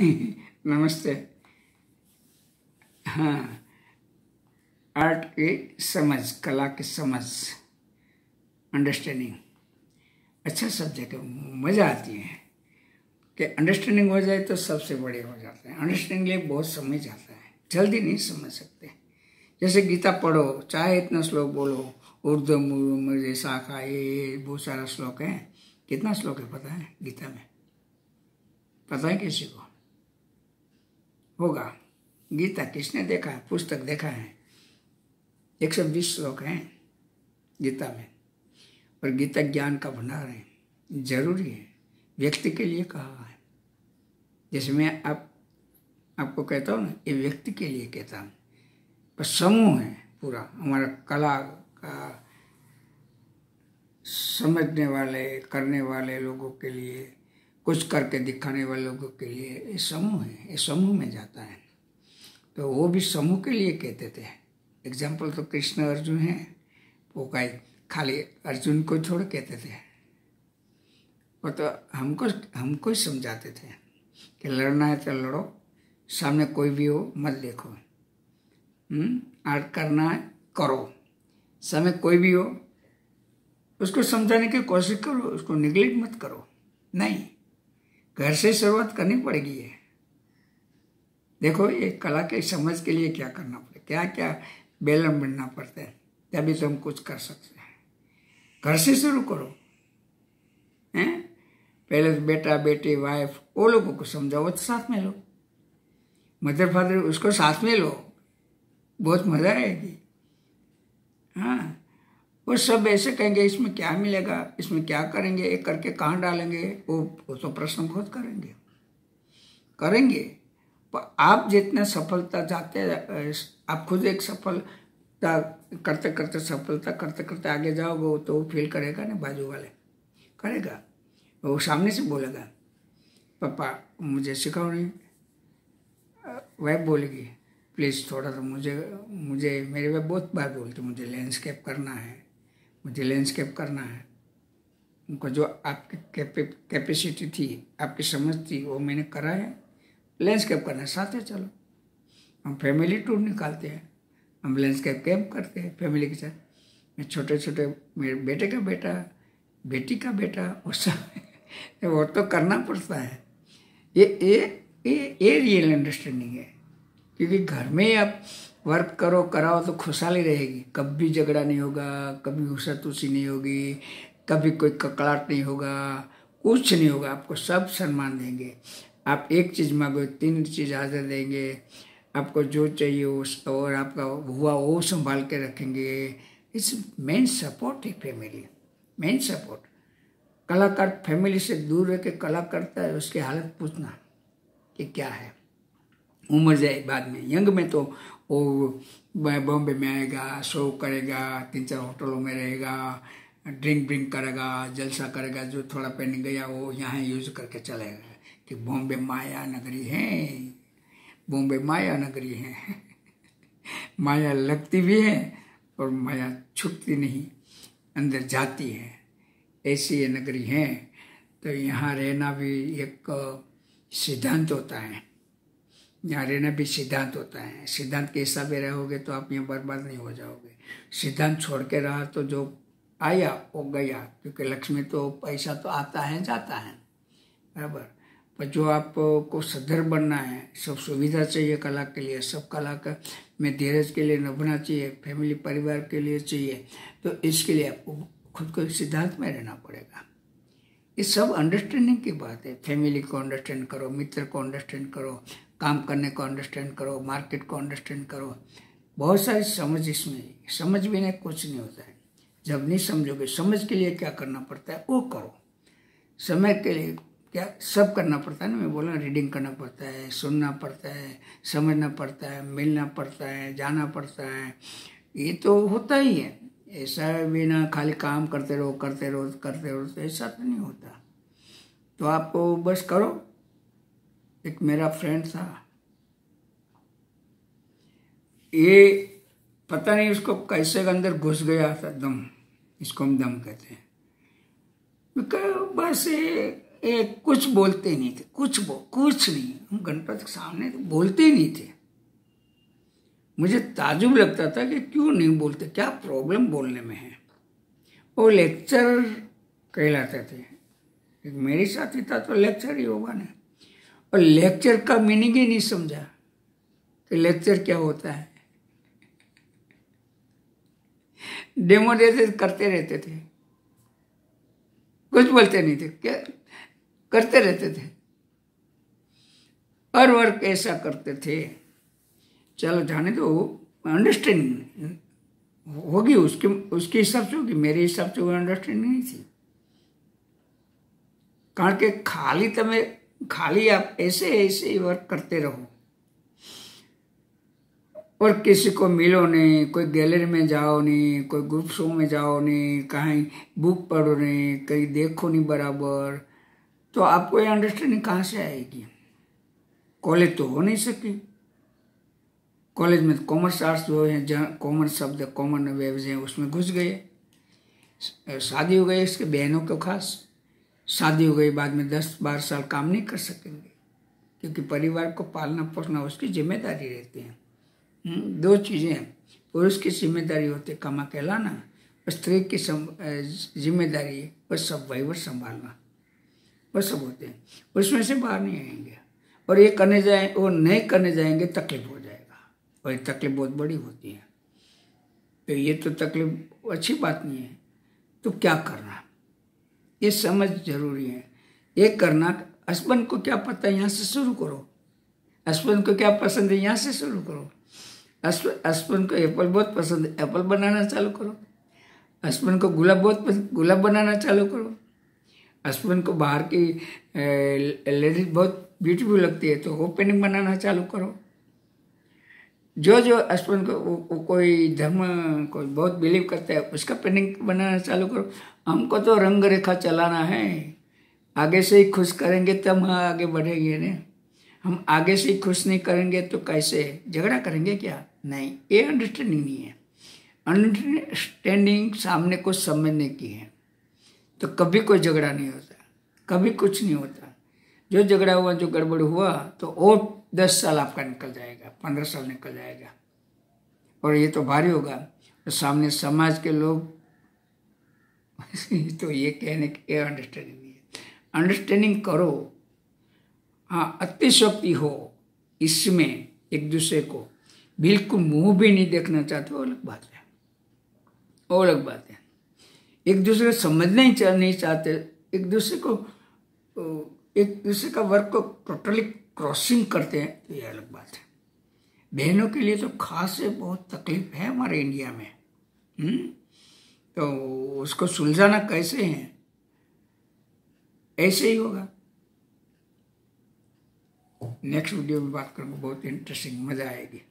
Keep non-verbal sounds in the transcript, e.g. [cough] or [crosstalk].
[laughs] नमस्ते हाँ आर्ट की समझ कला की समझ अंडरस्टैंडिंग अच्छा सब्जेक्ट है मज़ा आती है कि अंडरस्टैंडिंग हो जाए तो सबसे बड़े हो जाते हैं अंडरस्टैंडिंग लिए बहुत समय जाता है जल्दी नहीं समझ सकते जैसे गीता पढ़ो चाहे इतना श्लोक बोलो उर्दू मुझे शाखा ये बहुत सारा श्लोक है कितना श्लोक है पता है गीता में पता है किसी को होगा गीता किसने देखा है पुस्तक देखा है एक सौ बीस श्लोक हैं गीता में और गीता ज्ञान का भंडार है जरूरी है व्यक्ति के लिए कहा है मैं आप आपको कहता हूँ ना ये व्यक्ति के लिए कहता हूँ पर समूह है पूरा हमारा कला का समझने वाले करने वाले लोगों के लिए कुछ करके दिखाने वाले लोगों के लिए ये समूह है ये समूह में जाता है तो वो भी समूह के लिए कहते थे एग्जाम्पल तो कृष्ण अर्जुन है वो का खाली अर्जुन को छोड़ कहते थे वो तो हमको हमको ही समझाते थे कि लड़ना है तो लड़ो सामने कोई भी हो मत देखो हम्म, आर्ट करना है करो सामने कोई भी हो उसको समझाने की कोशिश करो उसको निगलेक्ट मत करो नहीं घर से शुरुआत करनी पड़ेगी है देखो ये कला के समझ के लिए क्या करना पड़े क्या क्या बेलन बनना पड़ता है तभी तो हम कुछ कर सकते हैं घर से शुरू करो हैं पहले तो बेटा बेटी वाइफ वो लोगों को समझाओ तो साथ में लो मदर फादर उसको साथ में लो बहुत मज़ा आएगी हाँ वो सब ऐसे कहेंगे इसमें क्या मिलेगा इसमें क्या करेंगे एक करके कहाँ डालेंगे वो, वो तो प्रश्न बहुत करेंगे करेंगे पर आप जितने सफलता जाते आप खुद एक सफलता करते करते सफलता करते करते आगे जाओगे तो वो फील करेगा ना बाजू वाले करेगा वो सामने से बोलेगा पापा मुझे सिखाओ नहीं वह बोलेगी प्लीज़ थोड़ा सा मुझे मुझे मेरे वह बहुत बार बोलती मुझे लैंडस्केप करना है मुझे लैंडस्केप करना है उनको जो आपकी कैपेसिटी थी आपकी समझ थी वो मैंने करा है लैंडस्केप करना है साथ है चलो हम फैमिली टूर निकालते हैं हम लैंडस्केप कैम्प करते हैं फैमिली के साथ मैं छोटे छोटे मेरे बेटे का बेटा बेटी का बेटा वो सब [laughs] वो तो करना पड़ता है ये ये ये ये रियल अंडरस्टैंडिंग है क्योंकि घर में आप वर्क करो कराओ तो खुशहाली रहेगी कभी झगड़ा नहीं होगा कभी घुसा तुसी नहीं होगी कभी कोई ककड़ाट नहीं होगा कुछ नहीं होगा आपको सब सम्मान देंगे आप एक चीज़ मांगो तीन चीज़ हाजिर देंगे आपको जो चाहिए उस और आपका हुआ वो संभाल के रखेंगे इट्स मेन सपोर्ट है फैमिली मेन सपोर्ट कलाकार फैमिली से दूर रह के कला करता है उसकी हालत पूछना कि क्या है उम्र जाए बाद में यंग में तो वो बॉम्बे में आएगा शो करेगा तीन चार होटलों में रहेगा ड्रिंक ब्रिंक करेगा जलसा करेगा जो थोड़ा पहन गया वो यहाँ यूज करके चलेगा कि बॉम्बे माया नगरी है बॉम्बे माया नगरी है [laughs] माया लगती भी है और माया छुपती नहीं अंदर जाती है ऐसी ये नगरी है तो यहाँ रहना भी एक सिद्धांत होता है यहाँ रहना भी सिद्धांत होता है सिद्धांत के हिसाब में रहोगे तो आप यहाँ बर्बाद नहीं हो जाओगे सिद्धांत छोड़ के रहा तो जो आया वो गया क्योंकि लक्ष्मी तो पैसा तो आता है जाता है बराबर पर जो आपको सदर बनना है सब सुविधा चाहिए कला के लिए सब कला का में धीरज के लिए नभना चाहिए फैमिली परिवार के लिए चाहिए तो इसके लिए आपको खुद को सिद्धांत में रहना पड़ेगा ये सब अंडरस्टैंडिंग की बात है फैमिली को अंडरस्टैंड करो मित्र को अंडरस्टैंड करो काम करने को अंडरस्टैंड करो मार्केट को अंडरस्टैंड करो बहुत सारी समझ इसमें समझ नहीं कुछ नहीं होता है जब नहीं समझोगे समझ के लिए क्या करना पड़ता है वो करो समय के लिए क्या सब करना पड़ता है ना मैं बोला रीडिंग करना पड़ता है सुनना पड़ता है समझना पड़ता है मिलना पड़ता है जाना पड़ता है ये तो होता ही है ऐसा भी ना खाली काम करते रहो करते रहो करते रहो तो ऐसा तो नहीं होता तो आपको बस करो एक मेरा फ्रेंड था ये पता नहीं उसको कैसे अंदर घुस गया था दम इसको हम दम कहते हैं बस ये कुछ बोलते नहीं थे कुछ बो, कुछ नहीं हम गणपत के सामने तो बोलते नहीं थे मुझे ताजुब लगता था कि क्यों नहीं बोलते क्या प्रॉब्लम बोलने में है वो लेक्चर कहलाते थे मेरे साथी था तो लेक्चर ही होगा ना और लेक्चर का मीनिंग ही नहीं समझा कि लेक्चर क्या होता है डेमो देते करते रहते थे कुछ बोलते नहीं थे क्या करते रहते थे हर वर्क ऐसा करते थे चल जाने तो अंडरस्टैंडिंग होगी उसके उसके हिसाब से होगी मेरे हिसाब से वो अंडरस्टैंडिंग नहीं थी कारण के खाली तमें खाली आप ऐसे ऐसे ही वर्क करते रहो और किसी को मिलो नहीं कोई गैलरी में जाओ नहीं कोई ग्रुप शो में जाओ नहीं कहीं बुक पढ़ो नहीं कहीं देखो नहीं बराबर तो आपको ये अंडरस्टैंडिंग कहाँ से आएगी कॉलेज तो हो नहीं सकी कॉलेज में कॉमर्स आर्ट्स जो है जहाँ कॉमर्स शब्द कॉमन वेव्स हैं उसमें घुस गए शादी हो गई इसके बहनों को खास शादी हो गई बाद में दस बारह साल काम नहीं कर सकेंगे क्योंकि परिवार को पालना पोसना उसकी जिम्मेदारी रहती है हम्म, दो चीज़ें पुरुष की जिम्मेदारी होती है कमा कहलाना और स्त्री की जिम्मेदारी है सब वही वह संभालना वह सब होते हैं उसमें से बाहर नहीं आएंगे और ये करने जाए वो नहीं करने जाएंगे तकलीफ हो और तकलीफ बहुत बड़ी होती है तो ये तो तकलीफ अच्छी बात नहीं है तो क्या करना ये समझ जरूरी है ये करना हसबैंड को क्या पता है यहाँ से शुरू करो हसबैंड को क्या पसंद है यहाँ से शुरू करो हस्बैंड को एप्पल बहुत पसंद है एप्पल बनाना चालू करो हस्बैंड को गुलाब बहुत पसंद गुलाब बनाना चालू करो हस्बैंड को बाहर की लेडीज बहुत ब्यूटीफुल लगती है तो वो पेंटिंग बनाना चालू करो जो जो हस्बैंड को वो, वो कोई धर्म कोई बहुत बिलीव करता है उसका पेंटिंग बनाना चालू करो हमको तो रंग रेखा चलाना है आगे से ही खुश करेंगे तब हम आगे बढ़ेंगे ना हम आगे से ही खुश नहीं करेंगे तो कैसे झगड़ा करेंगे क्या नहीं ये अंडरस्टैंडिंग नहीं है अंडरस्टैंडिंग सामने को समझने की है तो कभी कोई झगड़ा नहीं होता कभी कुछ नहीं होता जो झगड़ा हुआ जो गड़बड़ हुआ तो और दस साल आपका निकल जाएगा पंद्रह साल निकल जाएगा और ये तो भारी होगा तो सामने समाज के लोग [laughs] तो ये कहने के अंडरस्टैंडिंग नहीं है अंडरस्टैंडिंग करो हाँ अतिशक्ति हो इसमें एक दूसरे को बिल्कुल मुंह भी नहीं देखना चाहते वो अलग बात है वो अलग बात है एक दूसरे को समझना ही नहीं चाहते एक दूसरे को एक दूसरे का वर्क को टोटली क्रॉसिंग करते हैं तो ये अलग बात है बहनों के लिए तो खास से बहुत तकलीफ है हमारे इंडिया में हुँ? हम्म? तो उसको सुलझाना कैसे है ऐसे ही होगा नेक्स्ट वीडियो में बात करूंगा बहुत इंटरेस्टिंग मज़ा आएगी